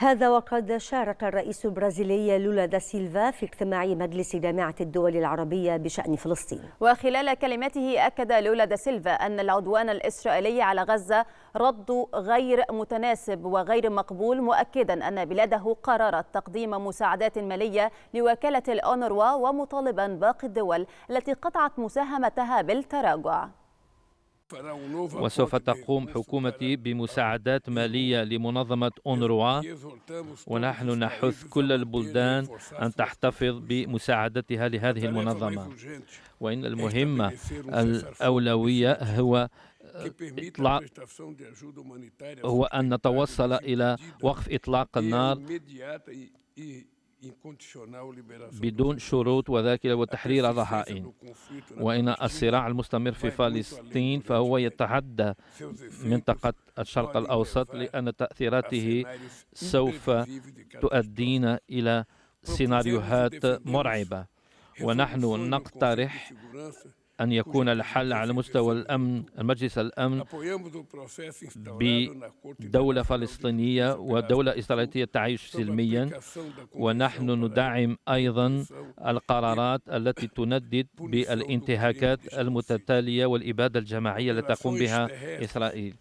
هذا وقد شارك الرئيس البرازيلي لولا دا سيلفا في اجتماع مجلس جامعة الدول العربية بشأن فلسطين وخلال كلمته أكد لولا دا سيلفا أن العدوان الإسرائيلي على غزة رد غير متناسب وغير مقبول مؤكدا أن بلاده قررت تقديم مساعدات مالية لوكالة الأونروا ومطالبا باقي الدول التي قطعت مساهمتها بالتراجع وسوف تقوم حكومتي بمساعدات مالية لمنظمة أونروا ونحن نحث كل البلدان أن تحتفظ بمساعدتها لهذه المنظمة وإن المهمة الأولوية هو إطلاق هو أن نتوصل إلى وقف إطلاق النار بدون شروط وذاكرة وتحرير الرهائن وإن الصراع المستمر في فلسطين فهو يتحدى منطقة الشرق الأوسط لأن تأثيراته سوف تؤدينا إلى سيناريوهات مرعبة ونحن نقترح أن يكون الحل على مستوى الأمن المجلس الأمن بدولة فلسطينية ودولة إسرائيلية تعيش سلميا ونحن ندعم أيضا القرارات التي تندد بالانتهاكات المتتالية والإبادة الجماعية التي تقوم بها إسرائيل